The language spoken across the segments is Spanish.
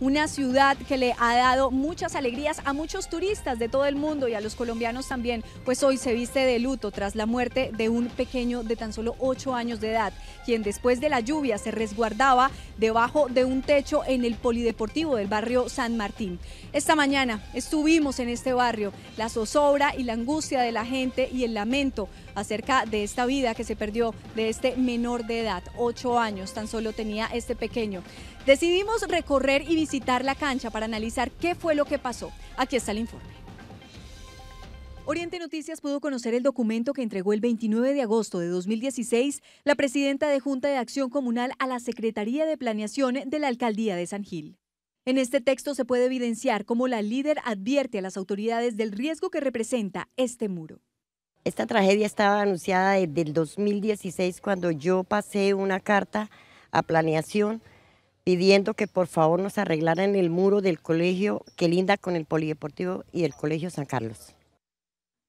una ciudad que le ha dado muchas alegrías a muchos turistas de todo el mundo y a los colombianos también, pues hoy se viste de luto tras la muerte de un pequeño de tan solo 8 años de edad, quien después de la lluvia se resguardaba debajo de un techo en el polideportivo del barrio San Martín. Esta mañana estuvimos en este barrio, la zozobra y la angustia de la gente y el lamento acerca de esta vida que se perdió de este menor de edad, 8 años, tan solo tenía este pequeño. Decidimos recorrer y visitar visitar la cancha para analizar qué fue lo que pasó. Aquí está el informe. Oriente Noticias pudo conocer el documento que entregó el 29 de agosto de 2016 la presidenta de Junta de Acción Comunal a la Secretaría de Planeación de la Alcaldía de San Gil. En este texto se puede evidenciar cómo la líder advierte a las autoridades del riesgo que representa este muro. Esta tragedia estaba anunciada desde el 2016 cuando yo pasé una carta a planeación pidiendo que por favor nos arreglaran el muro del colegio que linda con el Polideportivo y el Colegio San Carlos.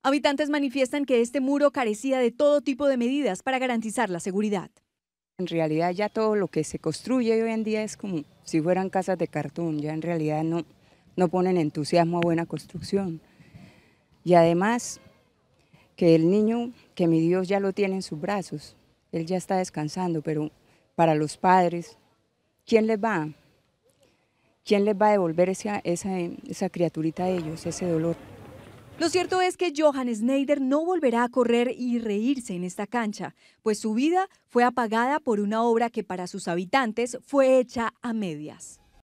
Habitantes manifiestan que este muro carecía de todo tipo de medidas para garantizar la seguridad. En realidad ya todo lo que se construye hoy en día es como si fueran casas de cartón, ya en realidad no, no ponen entusiasmo a buena construcción. Y además que el niño, que mi Dios ya lo tiene en sus brazos, él ya está descansando, pero para los padres ¿quién les va? ¿Quién les va a devolver esa, esa, criaturita a ellos, ese dolor? Lo cierto es que Johan Schneider no volverá a correr y reírse en esta cancha, pues su vida fue apagada por una obra que para sus habitantes fue hecha a medias.